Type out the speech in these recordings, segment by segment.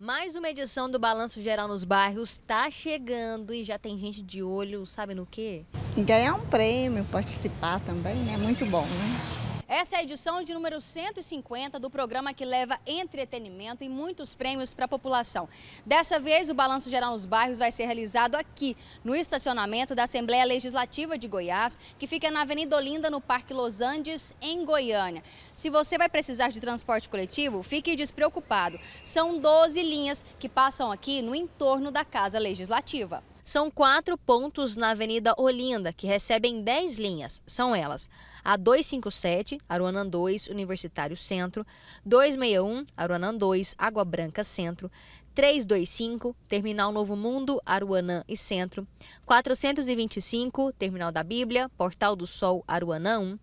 Mais uma edição do Balanço Geral nos Bairros está chegando e já tem gente de olho, sabe no quê? Ganhar um prêmio, participar também, é né? muito bom, né? Essa é a edição de número 150 do programa que leva entretenimento e muitos prêmios para a população. Dessa vez, o Balanço Geral nos Bairros vai ser realizado aqui, no estacionamento da Assembleia Legislativa de Goiás, que fica na Avenida Olinda, no Parque Los Andes, em Goiânia. Se você vai precisar de transporte coletivo, fique despreocupado. São 12 linhas que passam aqui no entorno da Casa Legislativa. São quatro pontos na Avenida Olinda, que recebem 10 linhas. São elas a 257, Aruanã 2, Universitário Centro, 261, Aruanã 2, Água Branca Centro, 325, Terminal Novo Mundo, Aruanã e Centro, 425, Terminal da Bíblia, Portal do Sol, Aruanã 1,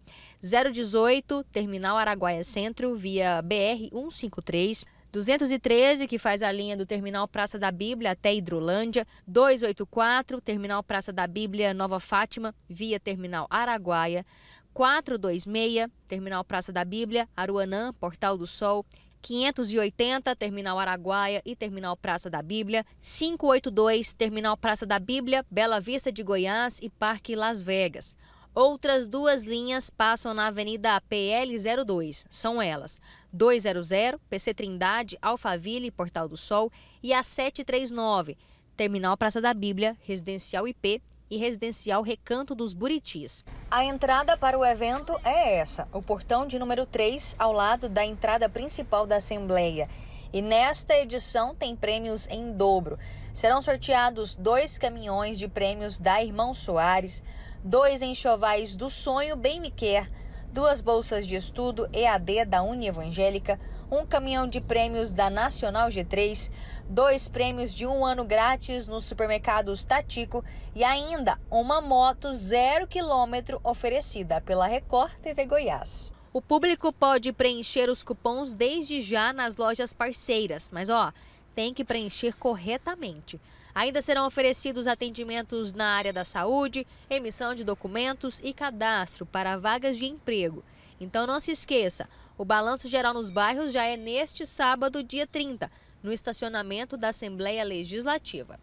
018, Terminal Araguaia Centro, via BR 153, 213, que faz a linha do Terminal Praça da Bíblia até Hidrolândia, 284, Terminal Praça da Bíblia Nova Fátima, via Terminal Araguaia, 426, Terminal Praça da Bíblia, Aruanã, Portal do Sol, 580, Terminal Araguaia e Terminal Praça da Bíblia, 582, Terminal Praça da Bíblia, Bela Vista de Goiás e Parque Las Vegas. Outras duas linhas passam na Avenida PL02. São elas 200, PC Trindade, Alphaville, Portal do Sol e a 739, Terminal Praça da Bíblia, Residencial IP e Residencial Recanto dos Buritis. A entrada para o evento é essa, o portão de número 3, ao lado da entrada principal da Assembleia. E nesta edição tem prêmios em dobro serão sorteados dois caminhões de prêmios da Irmão Soares, dois enxovais do Sonho Bem Me Quer, duas bolsas de estudo EAD da Uni Evangélica, um caminhão de prêmios da Nacional G3, dois prêmios de um ano grátis nos supermercados Tatico e ainda uma moto zero quilômetro oferecida pela Record TV Goiás. O público pode preencher os cupons desde já nas lojas parceiras, mas ó tem que preencher corretamente. Ainda serão oferecidos atendimentos na área da saúde, emissão de documentos e cadastro para vagas de emprego. Então não se esqueça, o balanço geral nos bairros já é neste sábado, dia 30, no estacionamento da Assembleia Legislativa.